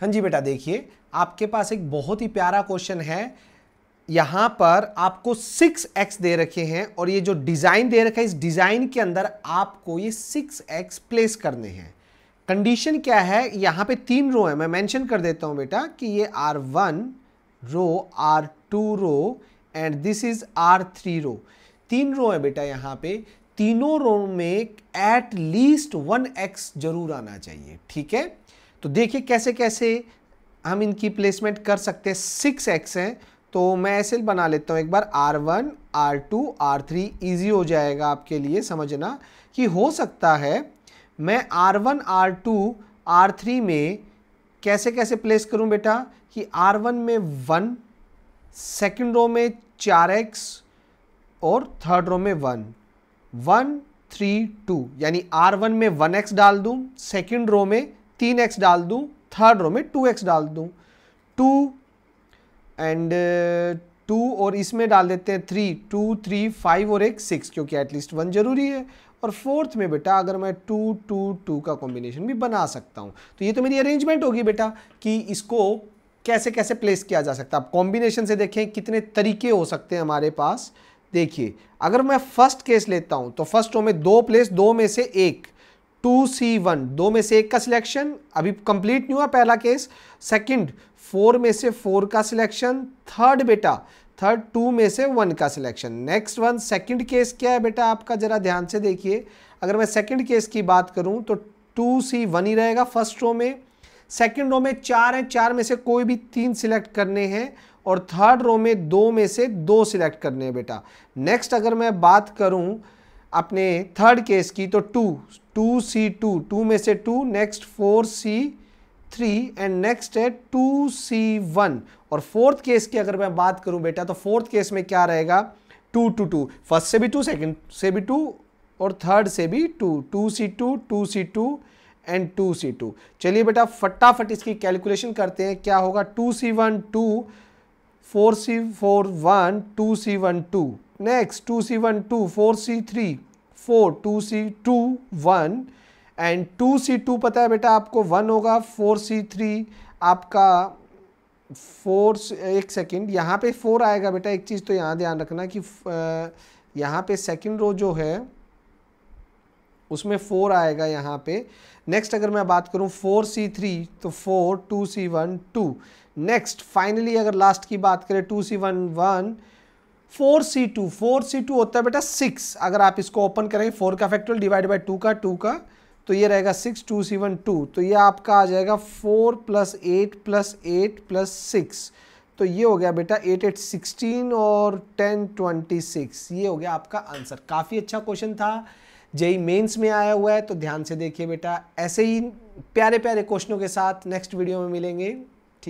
हाँ जी बेटा देखिए आपके पास एक बहुत ही प्यारा क्वेश्चन है यहाँ पर आपको सिक्स एक्स दे रखे हैं और ये जो डिज़ाइन दे रखा है इस डिज़ाइन के अंदर आपको ये सिक्स एक्स प्लेस करने हैं कंडीशन क्या है यहाँ पे तीन रो है मैं मेंशन कर देता हूँ बेटा कि ये R one row R two row and this is R three row तीन रो है बेटा यहाँ पे तीनों रो में एट लीस्ट वन एक्स जरूर आना चाहिए ठीक है तो देखिए कैसे कैसे हम इनकी प्लेसमेंट कर सकते हैं सिक्स एक्स हैं तो मैं ऐसे बना लेता हूँ एक बार R one R two R three easy हो जाएगा आपके लिए समझना कि हो सकता है मैं R one R two R three में कैसे कैसे प्लेस करूँ बेटा कि आर वन में वन सेकेंड रो में चार एक्स और थर्ड रो में वन वन थ्री टू यानी आर वन में वन एक्स डाल दूँ सेकेंड रो में तीन एक्स डाल दूँ थर्ड रो में टू एक्स डाल दूँ टू एंड टू और इसमें डाल देते हैं थ्री टू थ्री फाइव और एक सिक्स क्योंकि एटलीस्ट वन जरूरी है और फोर्थ में बेटा अगर मैं टू टू टू का कॉम्बिनेशन भी बना सकता हूँ तो ये तो मेरी अरेंजमेंट होगी बेटा कि इसको कैसे कैसे प्लेस किया जा सकता है आप कॉम्बिनेशन से देखें कितने तरीके हो सकते हैं हमारे पास देखिए अगर मैं फर्स्ट केस लेता हूँ तो फर्स्ट रो में दो प्लेस दो में से एक टू सी वन दो में से एक का सिलेक्शन अभी कंप्लीट नहीं हुआ पहला केस सेकंड फोर में से फोर का सिलेक्शन थर्ड बेटा थर्ड टू में से वन का selection next one second case क्या है बेटा आपका जरा ध्यान से देखिए अगर मैं सेकंड केस की बात करूं तो टू सी वन ही रहेगा फर्स्ट रो में सेकंड रो में चार है चार में से कोई भी तीन सिलेक्ट करने हैं और थर्ड रो में दो में से दो सिलेक्ट करने हैं बेटा नेक्स्ट अगर मैं बात करूं अपने थर्ड केस की तो two two C two two में से two next four C three and next है टू सी वन और फोर्थ केस की अगर मैं बात करूं बेटा तो फोर्थ केस में क्या रहेगा टू टू टू फर्स्ट से भी टू सेकेंड से भी टू और थर्ड से भी two two C two two C two and two C two चलिए बेटा फटाफट इसकी कैलकुलेशन करते हैं क्या होगा two C one two four C four one two C one two Next 2C1, 2, 4C3, 4, 2C2, 1 and 2C2 पता है बेटा आपको 1 होगा 4C3 आपका फोर एक सेकेंड यहाँ पे फोर आएगा बेटा एक चीज़ तो यहाँ ध्यान रखना कि यहाँ पे सेकंड रो जो है उसमें फोर आएगा यहाँ पे नेक्स्ट अगर मैं बात करूँ फोर सी थ्री तो four two C one two next finally अगर लास्ट की बात करें two C one one four C two four C two होता है बेटा सिक्स अगर आप इसको ओपन करेंगे फोर का फैक्टोरियल डिवाइड बाई टू का टू का तो ये रहेगा six two C one two तो ये आपका आ जाएगा four plus eight plus eight plus six तो ये हो गया बेटा एट एट सिक्सटीन और टेन ट्वेंटी सिक्स ये हो गया आपका आंसर काफ़ी अच्छा क्वेश्चन था जेई मेंस में आया हुआ है तो ध्यान से देखिए बेटा ऐसे ही प्यारे प्यारे क्वेश्चनों के साथ नेक्स्ट वीडियो में मिलेंगे